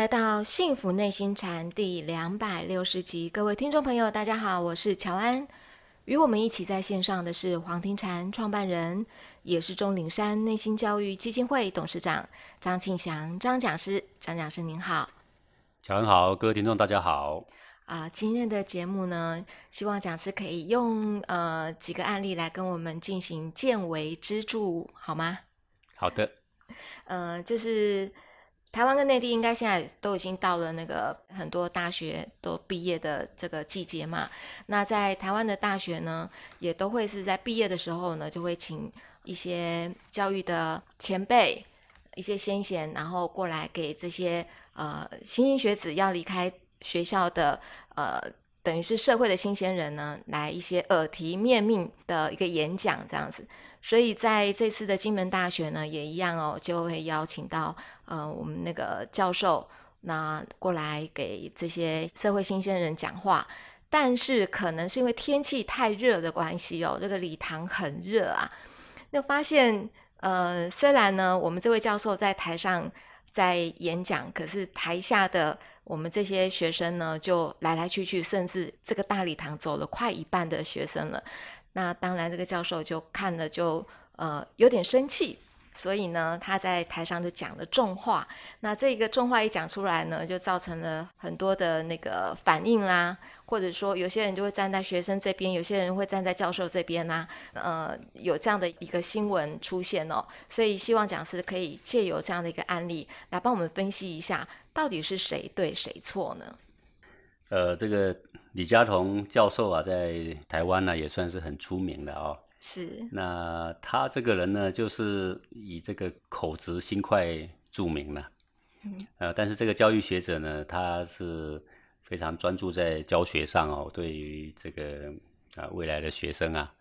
来到幸福内心禅第两百六十集，各位听众朋友，大家好，我是乔安。与我们一起在线上的是黄庭禅创办人，也是钟灵山内心教育基金会董事长张庆祥张讲师。张讲师您好，乔安好，各位听众大家好。啊，今天的节目呢，希望讲师可以用呃几个案例来跟我们进行见微知著，好吗？好的。呃，就是。台湾跟内地应该现在都已经到了那个很多大学都毕业的这个季节嘛。那在台湾的大学呢，也都会是在毕业的时候呢，就会请一些教育的前辈、一些先贤，然后过来给这些呃新兴学子要离开学校的呃，等于是社会的新鲜人呢，来一些耳提面命的一个演讲这样子。所以在这次的金门大学呢，也一样哦，就会邀请到呃我们那个教授，那过来给这些社会新鲜人讲话。但是可能是因为天气太热的关系哦，这个礼堂很热啊，那发现呃虽然呢我们这位教授在台上在演讲，可是台下的我们这些学生呢就来来去去，甚至这个大礼堂走了快一半的学生了。那当然，这个教授就看了就呃有点生气，所以呢，他在台上就讲了重话。那这个重话一讲出来呢，就造成了很多的那个反应啦，或者说有些人就会站在学生这边，有些人会站在教授这边呐，呃有这样的一个新闻出现哦。所以希望讲师可以借由这样的一个案例来帮我们分析一下，到底是谁对谁错呢？呃，这个。李嘉同教授啊，在台湾呢也算是很出名的哦。是。那他这个人呢，就是以这个口直心快著名了。嗯。呃，但是这个教育学者呢，他是非常专注在教学上哦，对于这个啊未来的学生啊，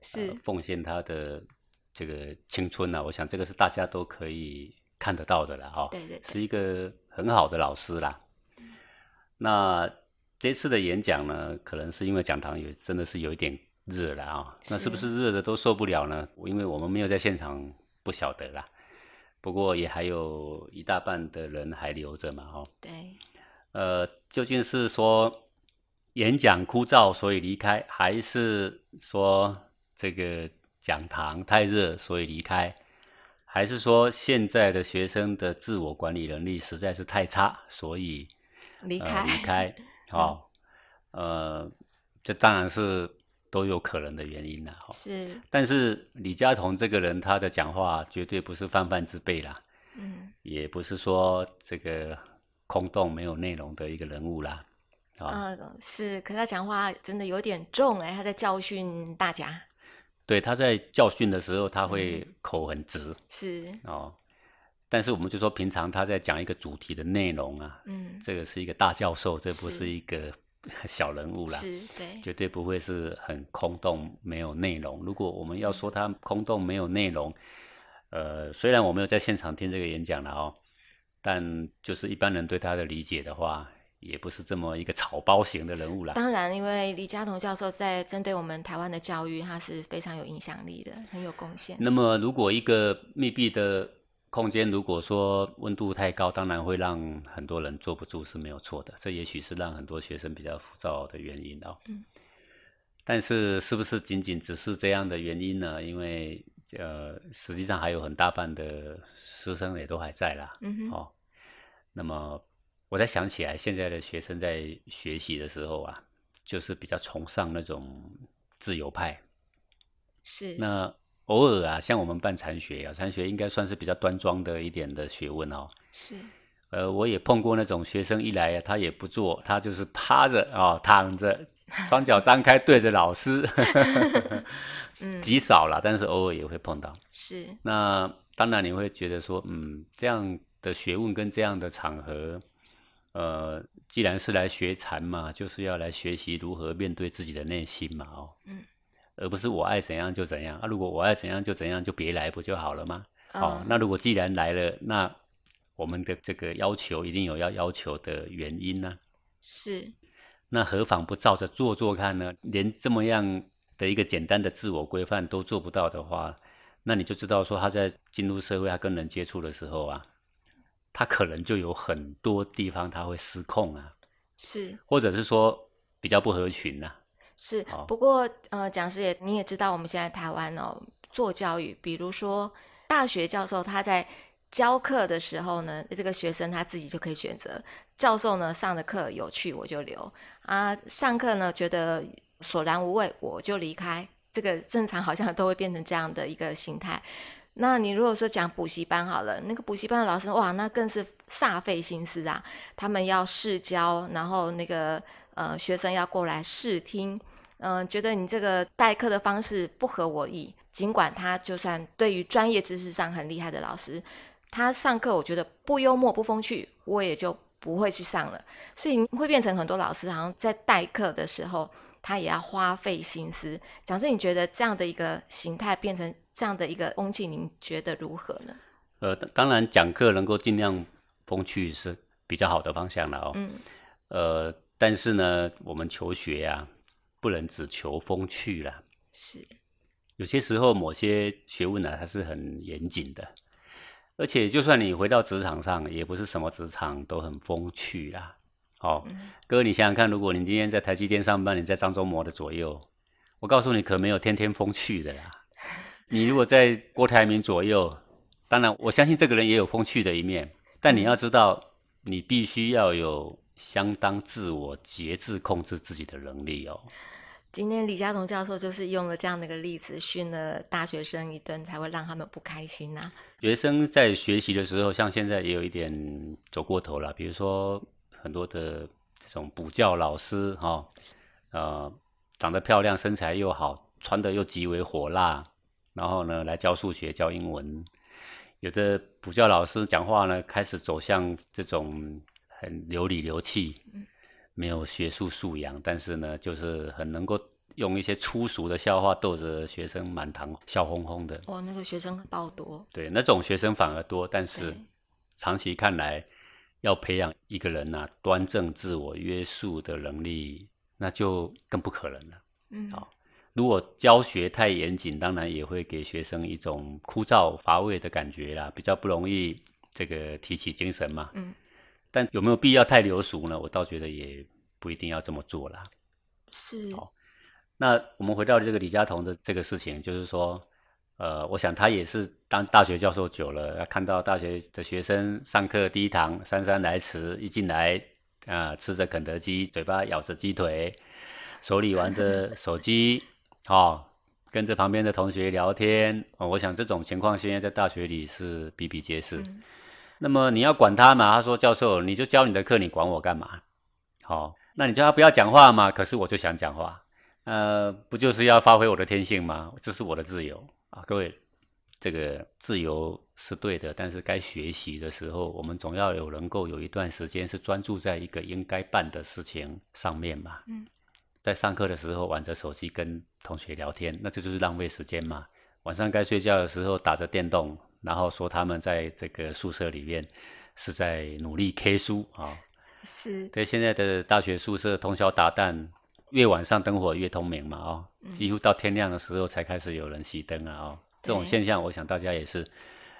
是奉献他的这个青春呢。我想这个是大家都可以看得到的了哈。对对。是一个很好的老师啦。那。这次的演讲呢，可能是因为讲堂有真的是有一点热了啊。那是不是热的都受不了呢？因为我们没有在现场，不晓得啦。不过也还有一大半的人还留着嘛，哦。对。呃，究竟是说演讲枯燥所以离开，还是说这个讲堂太热所以离开，还是说现在的学生的自我管理能力实在是太差，所以离开离开？哦，呃，这当然是都有可能的原因了。是，但是李佳彤这个人，他的讲话绝对不是泛泛之辈啦。嗯，也不是说这个空洞没有内容的一个人物啦。啊，是，可是他讲话真的有点重哎，他在教训大家。对，他在教训的时候，他会口很直。是。哦。但是我们就说，平常他在讲一个主题的内容啊，嗯，这个是一个大教授，这不是一个 小人物啦，是对，绝对不会是很空洞没有内容。如果我们要说他空洞没有内容，呃，虽然我没有在现场听这个演讲了哦，但就是一般人对他的理解的话，也不是这么一个草包型的人物啦。当然，因为李嘉彤教授在针对我们台湾的教育，他是非常有影响力的，很有贡献。那么，如果一个密闭的空间如果说温度太高，当然会让很多人坐不住是没有错的。这也许是让很多学生比较浮躁的原因哦。嗯。但是是不是仅仅只是这样的原因呢？因为呃，实际上还有很大半的师生也都还在啦。嗯哦，那么我才想起来，现在的学生在学习的时候啊，就是比较崇尚那种自由派。是。那。偶尔啊，像我们办禅学啊，禅学应该算是比较端庄的一点的学问哦。是，呃，我也碰过那种学生一来，他也不坐，他就是趴着啊，躺着，双脚张开对着老师，嗯，极少了，但是偶尔也会碰到。是，那当然你会觉得说，嗯，这样的学问跟这样的场合，呃，既然是来学禅嘛，就是要来学习如何面对自己的内心嘛，哦，嗯。而不是我爱怎样就怎样啊！如果我爱怎样就怎样，就别来不就好了吗？哦，那如果既然来了，那我们的这个要求一定有要要求的原因呢？是，那何妨不照着做做看呢？连这么样的一个简单的自我规范都做不到的话，那你就知道说他在进入社会、他跟人接触的时候啊，他可能就有很多地方他会失控啊，是，或者是说比较不合群啊。是，不过呃，讲师也，你也知道，我们现在台湾哦，做教育，比如说大学教授他在教课的时候呢，这个学生他自己就可以选择，教授呢上的课有趣我就留啊，上课呢觉得索然无味我就离开，这个正常好像都会变成这样的一个心态。那你如果说讲补习班好了，那个补习班的老师哇，那更是煞费心思啊，他们要试教，然后那个。呃，学生要过来试听，嗯，觉得你这个代课的方式不合我意。尽管他就算对于专业知识上很厉害的老师，他上课我觉得不幽默不风趣，我也就不会去上了。所以会变成很多老师，然后在代课的时候，他也要花费心思。假设你觉得这样的一个形态变成这样的一个风气，您觉得如何呢？呃，当然讲课能够尽量风趣是比较好的方向了哦。嗯。呃。但是呢，我们求学啊，不能只求风趣了。是，有些时候某些学问呢，它是很严谨的。而且，就算你回到职场上，也不是什么职场都很风趣啦。哦，哥，你想想看，如果你今天在台积电上班，你在张忠谋的左右，我告诉你，可没有天天风趣的啦。你如果在郭台铭左右，当然我相信这个人也有风趣的一面，但你要知道，你必须要有。相当自我节制、控制自己的能力哦。今天李嘉彤教授就是用了这样的一个例子训了大学生一顿，才会让他们不开心呐。学生在学习的时候，像现在也有一点走过头了。比如说很多的这种补教老师哈，呃，长得漂亮、身材又好、穿的又极为火辣，然后呢来教数学、教英文。有的补教老师讲话呢，开始走向这种。很流里流气，没有学术素养，但是呢，就是很能够用一些粗俗的笑话逗着学生满堂笑哄哄的。哇，那个学生爆多。对，那种学生反而多，但是长期看来，要培养一个人呐端正自我约束的能力，那就更不可能了。嗯，好，如果教学太严谨，当然也会给学生一种枯燥乏味的感觉啦，比较不容易这个提起精神嘛。嗯。但有没有必要太流俗呢？我倒觉得也不一定要这么做了。是。好，那我们回到这个李佳彤的这个事情，就是说，呃，我想他也是当大学教授久了，看到大学的学生上课第一堂姗姗来迟，一进来，啊，吃着肯德基，嘴巴咬着鸡腿，手里玩着 手机，哦，跟着旁边的同学聊天，哦，我想这种情况现在在大学里是比比皆是。那么你要管他嘛？他说：“教授，你就教你的课，你管我干嘛？”好，那你叫他不要讲话嘛。可是我就想讲话，呃，不就是要发挥我的天性吗？这是我的自由啊，各位，这个自由是对的，但是该学习的时候，我们总要有能够有一段时间是专注在一个应该办的事情上面嘛。嗯，在上课的时候玩着手机跟同学聊天，那这就是浪费时间嘛。晚上该睡觉的时候打着电动。然后说他们在这个宿舍里面是在努力 K 书啊，是对现在的大学宿舍通宵达旦，越晚上灯火越通明嘛哦，几乎到天亮的时候才开始有人熄灯啊啊，这种现象我想大家也是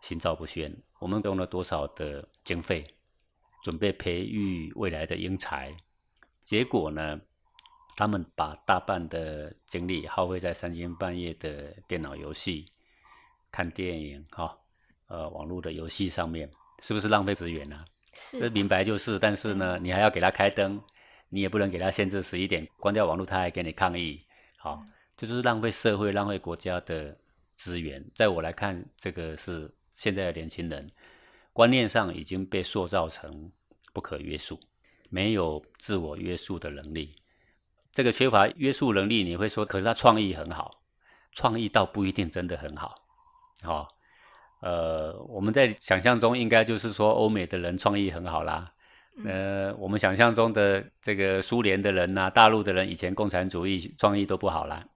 心照不宣。我们用了多少的经费准备培育未来的英才，结果呢，他们把大半的精力耗费在三更半夜的电脑游戏。看电影，哈，呃，网络的游戏上面，是不是浪费资源呢？是，这明白就是。但是呢，你还要给他开灯，你也不能给他限制十一点关掉网络，他还给你抗议，好，这、就是浪费社会、浪费国家的资源。在我来看，这个是现在的年轻人观念上已经被塑造成不可约束，没有自我约束的能力。这个缺乏约束能力，你会说，可是他创意很好，创意倒不一定真的很好。好，呃，我们在想象中应该就是说，欧美的人创意很好啦。呃，我们想象中的这个苏联的人呐，大陆的人以前共产主义创意都不好啦。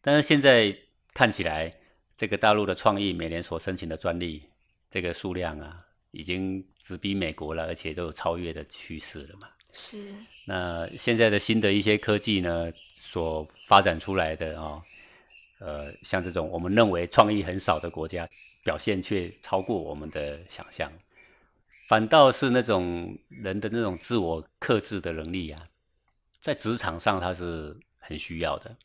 但是现在看起来，这个大陆的创意每年所申请的专利这个数量啊，已经直逼美国了，而且都有超越的趋势了嘛。是。那现在的新的一些科技呢，所发展出来的哦，呃，像这种我们认为创意很少的国家，表现却超过我们的想象，反倒是那种人的那种自我克制的能力呀，在职场上他是很需要的。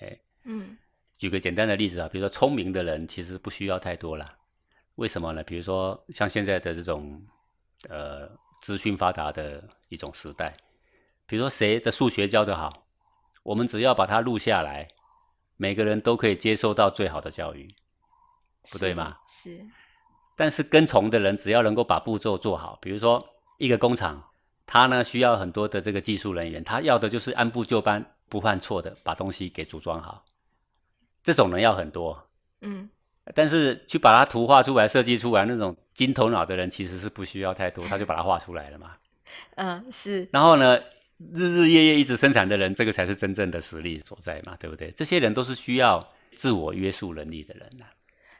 哎，嗯，举个简单的例子啊，比如说聪明的人其实不需要太多了，为什么呢？比如说像现在的这种呃资讯发达的一种时代，比如说谁的数学教得好，我们只要把它录下来。每个人都可以接受到最好的教育，不对吗？是。但是跟从的人只要能够把步骤做好，比如说一个工厂，他呢需要很多的这个技术人员，他要的就是按部就班、不犯错的把东西给组装好。这种人要很多。嗯。但是去把它图画出来、设计出来，那种金头脑的人其实是不需要太多，他就把它画出来了嘛。嗯，是。然后呢？日日夜夜一直生产的人，这个才是真正的实力所在嘛，对不对？这些人都是需要自我约束能力的人呐。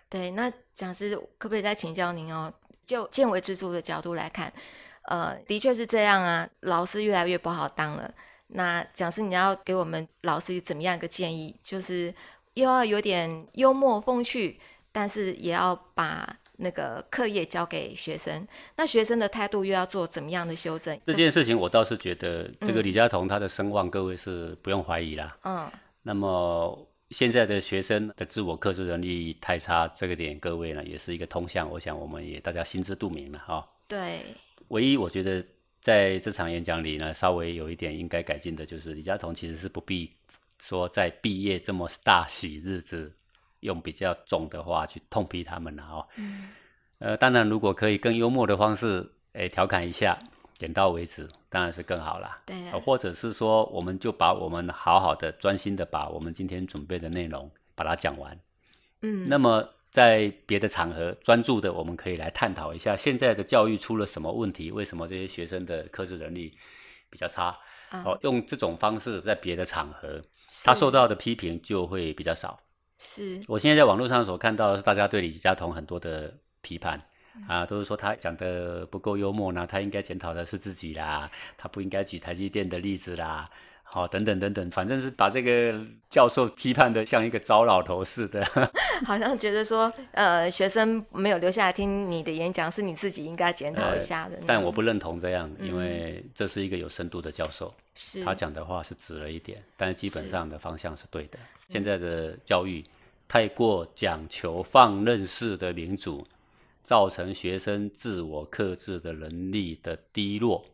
对，那讲师可不可以再请教您哦？就见微知著的角度来看，呃，的确是这样啊。老师越来越不好当了。那讲师，你要给我们老师怎么样一个建议？就是又要有点幽默风趣，但是也要把。那个课业交给学生，那学生的态度又要做怎么样的修正？这件事情我倒是觉得，这个李佳彤他的声望各位是不用怀疑啦。嗯，那么现在的学生的自我克制能力太差，这个点各位呢也是一个通向，我想我们也大家心知肚明了哈。对，唯一我觉得在这场演讲里呢，稍微有一点应该改进的就是李佳彤其实是不必说在毕业这么大喜日子。用比较重的话去痛批他们了哦。嗯。呃，当然，如果可以更幽默的方式，哎，调侃一下，点到为止，当然是更好啦。对。或者是说，我们就把我们好好的、专心的把我们今天准备的内容把它讲完。嗯。那么，在别的场合，专注的，我们可以来探讨一下现在的教育出了什么问题？为什么这些学生的克制能力比较差？哦，用这种方式在别的场合，他受到的批评就会比较少。是我现在在网络上所看到的是大家对李佳彤很多的批判啊，都是说他讲的不够幽默呢，他应该检讨的是自己啦，他不应该举台积电的例子啦，好，等等等等，反正是把这个教授批判的像一个糟老头似的，好像觉得说呃学生没有留下来听你的演讲是你自己应该检讨一下的。但我不认同这样，因为这是一个有深度的教授，是、他讲的话是直了一点，但是基本上的方向是对的。现在的教育太过讲求放任式的民主，造成学生自我克制的能力的低落。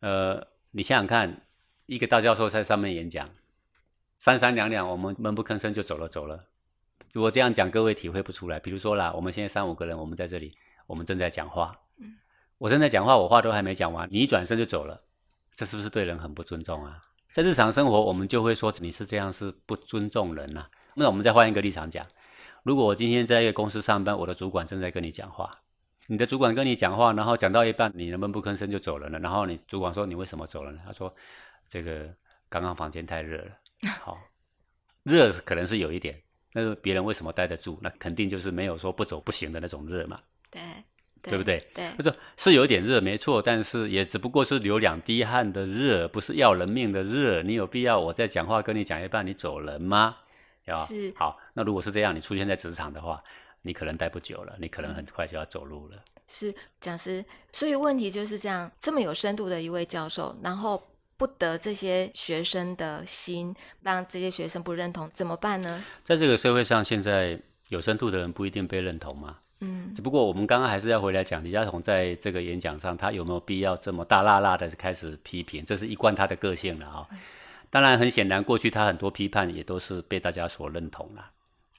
呃，你想想看，一个大教授在上面演讲，三三两两，我们闷不吭声就走了走了。如果这样讲，各位体会不出来。比如说啦，我们现在三五个人，我们在这里，我们正在讲话，我正在讲话，我话都还没讲完，你一转身就走了，这是不是对人很不尊重啊？在日常生活，我们就会说你是这样是不尊重人呐。那我们再换一个立场讲，如果我今天在一个公司上班，我的主管正在跟你讲话，你的主管跟你讲话，然后讲到一半，你能不能不吭声就走了呢？然后你主管说你为什么走了呢？他说这个刚刚房间太热了，好，热可能是有一点，但是别人为什么待得住？那肯定就是没有说不走不行的那种热嘛。对。对不对？对，不是是有点热，没错，但是也只不过是流两滴汗的热，不是要人命的热。你有必要我在讲话跟你讲一半你走人吗？是，好。那如果是这样，你出现在职场的话，你可能待不久了，你可能很快就要走路了。是，讲师。所以问题就是这样：这么有深度的一位教授，然后不得这些学生的心，让这些学生不认同，怎么办呢？在这个社会上，现在有深度的人不一定被认同吗？嗯，只不过我们刚刚还是要回来讲李嘉彤在这个演讲上，他有没有必要这么大辣辣的开始批评？这是一贯他的个性了啊。当然，很显然过去他很多批判也都是被大家所认同了。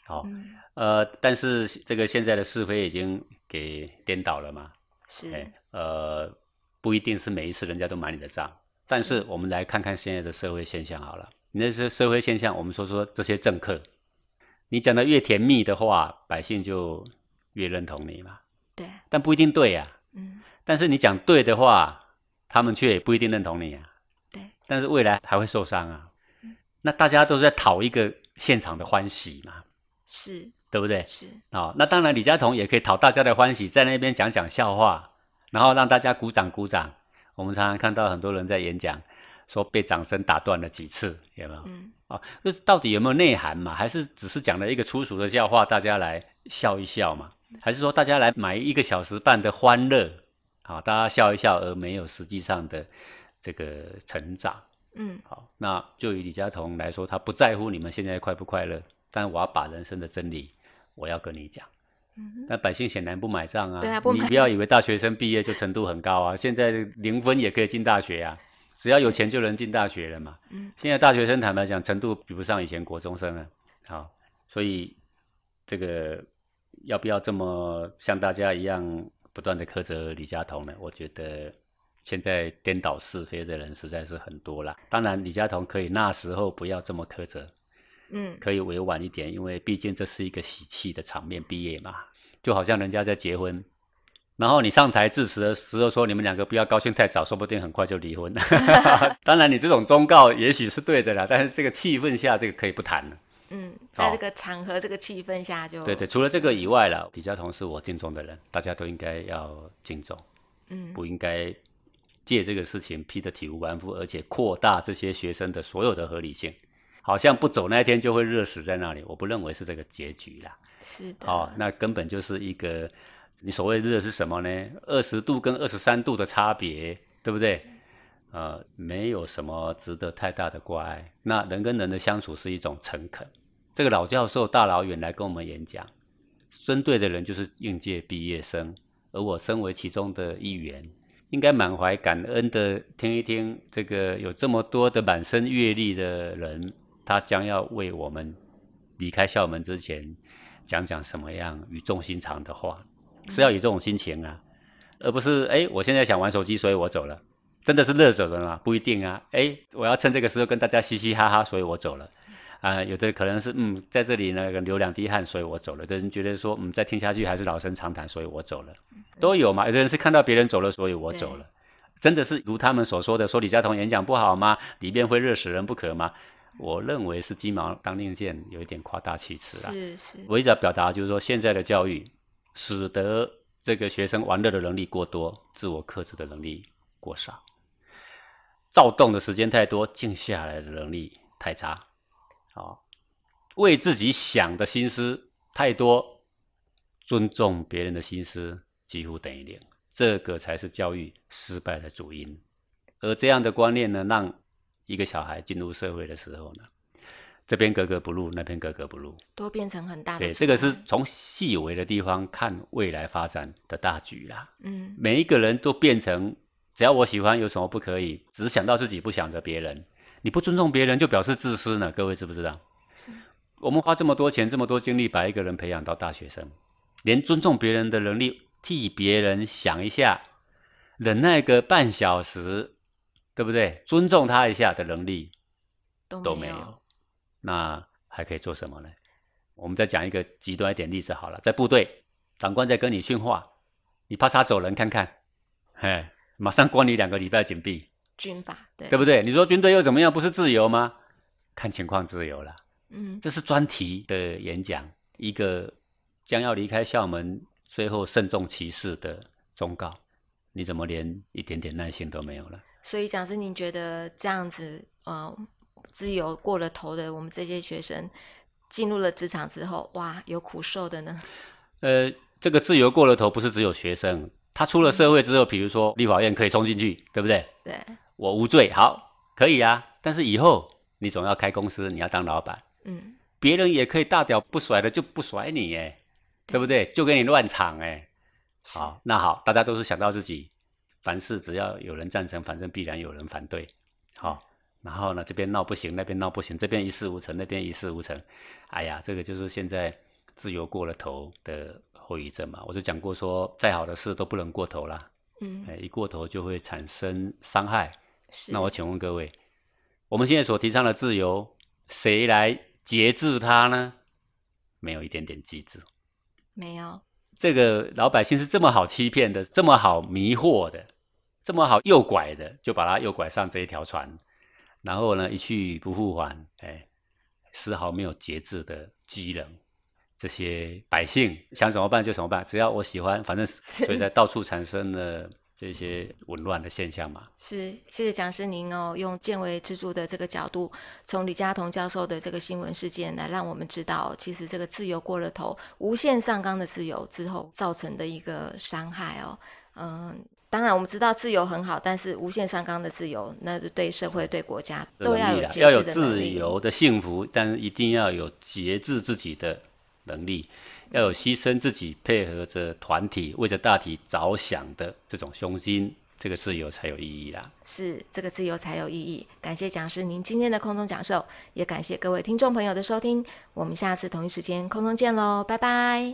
好，呃，但是这个现在的是非已经给颠倒了嘛？是，呃，不一定是每一次人家都买你的账。但是我们来看看现在的社会现象好了。那些社会现象，我们说说这些政客。你讲的越甜蜜的话，百姓就。越认同你嘛？对，但不一定对呀。嗯，但是你讲对的话，他们却也不一定认同你啊。对，但是未来还会受伤啊。那大家都在讨一个现场的欢喜嘛？是，对不对？是啊，那当然，李佳彤也可以讨大家的欢喜，在那边讲讲笑话，然后让大家鼓掌鼓掌。我们常常看到很多人在演讲。说被掌声打断了几次，有没有？嗯，啊，就是到底有没有内涵嘛？还是只是讲了一个粗俗的笑话，大家来笑一笑嘛？还是说大家来买一个小时半的欢乐？好，大家笑一笑而没有实际上的这个成长？嗯，好。那就以李佳彤来说，他不在乎你们现在快不快乐，但我要把人生的真理我要跟你讲。那百姓显然不买账啊。对啊，不买你不要以为大学生毕业就程度很高啊，现在零分也可以进大学呀。只要有钱就能进大学了嘛。嗯，现在大学生坦白讲，程度比不上以前国中生了。好，所以这个要不要这么像大家一样不断地苛责李佳彤呢？我觉得现在颠倒是非的人实在是很多了。当然，李佳彤可以那时候不要这么苛责，嗯，可以委婉一点，因为毕竟这是一个喜气的场面，毕业嘛，就好像人家在结婚。然后你上台致辞的时候说：“你们两个不要高兴太早，说不定很快就离婚。” 当然，你这种忠告也许是对的啦，但是这个气氛下，这个可以不谈了。嗯，在这个场合、这个气氛下就对对。除了这个以外了，李嘉彤是我敬重的人，大家都应该要敬重。嗯，不应该借这个事情批的体无完肤，而且扩大这些学生的所有的合理性，好像不走那一天就会热死在那里。我不认为是这个结局啦。是的，哦，那根本就是一个。你所谓热是什么呢？二十度跟二十三度的差别，对不对？呃，没有什么值得太大的关爱。那人跟人的相处是一种诚恳。这个老教授大老远来跟我们演讲，针对的人就是应届毕业生，而我身为其中的一员，应该满怀感恩的听一听这个有这么多的满身阅历的人，他将要为我们离开校门之前讲讲什么样语重心长的话。是要以这种心情啊，而不是哎，我现在想玩手机，所以我走了。真的是热走的吗？不一定啊。哎，我要趁这个时候跟大家嘻嘻哈哈，所以我走了。啊，有的可能是嗯，在这里那个流两滴汗，所以我走了。有人觉得说，嗯，再听下去还是老生常谈，所以我走了。都有嘛。有的人是看到别人走了，所以我走了。真的是如他们所说的，说李嘉彤演讲不好吗？里面会热死人不可吗？我认为是鸡毛当令箭，有一点夸大其词了。是是，我一直要表达就是说，现在的教育。使得这个学生玩乐的能力过多，自我克制的能力过少，躁动的时间太多，静下来的能力太差，啊，为自己想的心思太多，尊重别人的心思几乎等于零，这个才是教育失败的主因。而这样的观念呢，让一个小孩进入社会的时候呢？这边格格不入，那边格格不入，都变成很大的。对，这个是从细微的地方看未来发展的大局啦。嗯，每一个人都变成，只要我喜欢有什么不可以，只想到自己，不想着别人。你不尊重别人，就表示自私呢。各位知不知道？我们花这么多钱，这么多精力，把一个人培养到大学生，连尊重别人的能力，替别人想一下，忍耐个半小时，对不对？尊重他一下的能力，都没有。那还可以做什么呢？我们再讲一个极端一点例子好了，在部队，长官在跟你训话，你啪嚓走人看看，嘿，马上关你两个礼拜紧闭。军法对，对不对？你说军队又怎么样？不是自由吗？看情况自由了。嗯，这是专题的演讲，一个将要离开校门，最后慎重其事的忠告。你怎么连一点点耐心都没有了？所以，讲师，您觉得这样子，呃？自由过了头的，我们这些学生进入了职场之后，哇，有苦受的呢。呃，这个自由过了头，不是只有学生，他出了社会之后，比如说立法院可以冲进去，对不对？对。我无罪，好，可以啊。但是以后你总要开公司，你要当老板，嗯，别人也可以大屌不甩的就不甩你哎，对不对？就给你乱场，哎。好，那好，大家都是想到自己，凡事只要有人赞成，反正必然有人反对，好。然后呢，这边闹不行，那边闹不行，这边一事无成，那边一事无成。哎呀，这个就是现在自由过了头的后遗症嘛。我就讲过说，再好的事都不能过头啦。嗯，一过头就会产生伤害。是。那我请问各位，我们现在所提倡的自由，谁来节制它呢？没有一点点机制。没有。这个老百姓是这么好欺骗的，这么好迷惑的，这么好诱拐的，就把他诱拐上这一条船。然后呢，一去不复返，哎，丝毫没有节制的机能，这些百姓想怎么办就怎么办，只要我喜欢，反正，所以才到处产生了这些紊乱的现象嘛。是，谢谢讲师您哦，用见微知著的这个角度，从李嘉彤教授的这个新闻事件来让我们知道，其实这个自由过了头，无限上纲的自由之后造成的一个伤害哦，嗯。当然，我们知道自由很好，但是无限上纲的自由，那是对社会、对国家都要有节制自由的幸福，但是一定要有节制自己的能力，要有牺牲自己、配合着团体、为着大体着想的这种胸襟，这个自由才有意义啦。是，这个自由才有意义。感谢讲师您今天的空中讲授，也感谢各位听众朋友的收听。我们下次同一时间空中见喽，拜拜。